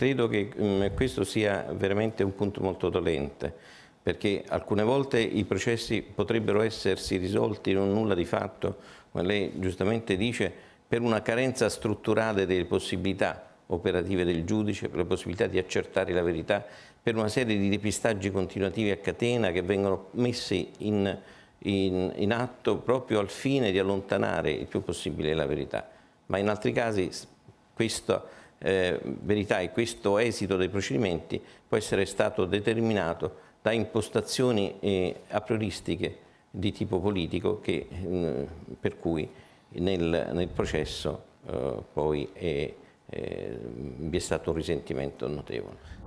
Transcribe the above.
credo che mh, mm, questo sia veramente un punto molto dolente, perché alcune volte i processi potrebbero essersi risolti in un nulla di fatto, come lei giustamente dice, per una carenza strutturale delle possibilità operative del giudice, per la possibilità di accertare la verità, per una serie di depistaggi continuativi a catena che vengono messi in, in, in atto proprio al fine di allontanare il più possibile la verità. Ma in altri casi questo eh, verità e questo esito dei procedimenti può essere stato determinato da impostazioni eh, aprioristiche di tipo politico che, mh, mm, per cui nel, nel processo eh, poi è, è, eh, vi è stato un risentimento notevole.